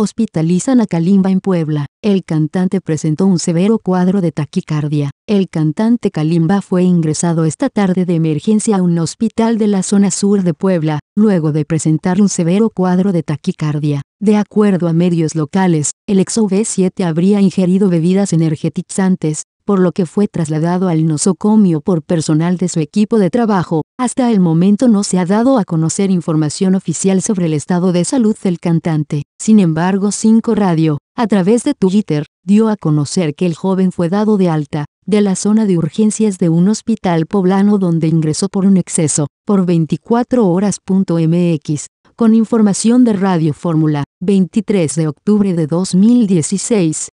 Hospitalizan a Kalimba en Puebla. El cantante presentó un severo cuadro de taquicardia. El cantante Kalimba fue ingresado esta tarde de emergencia a un hospital de la zona sur de Puebla, luego de presentar un severo cuadro de taquicardia. De acuerdo a medios locales, el ex 7 habría ingerido bebidas energetizantes, por lo que fue trasladado al nosocomio por personal de su equipo de trabajo. Hasta el momento no se ha dado a conocer información oficial sobre el estado de salud del cantante. Sin embargo, 5 Radio, a través de Twitter, dio a conocer que el joven fue dado de alta de la zona de urgencias de un hospital poblano donde ingresó por un exceso, por 24 horas.mx, con información de Radio Fórmula, 23 de octubre de 2016.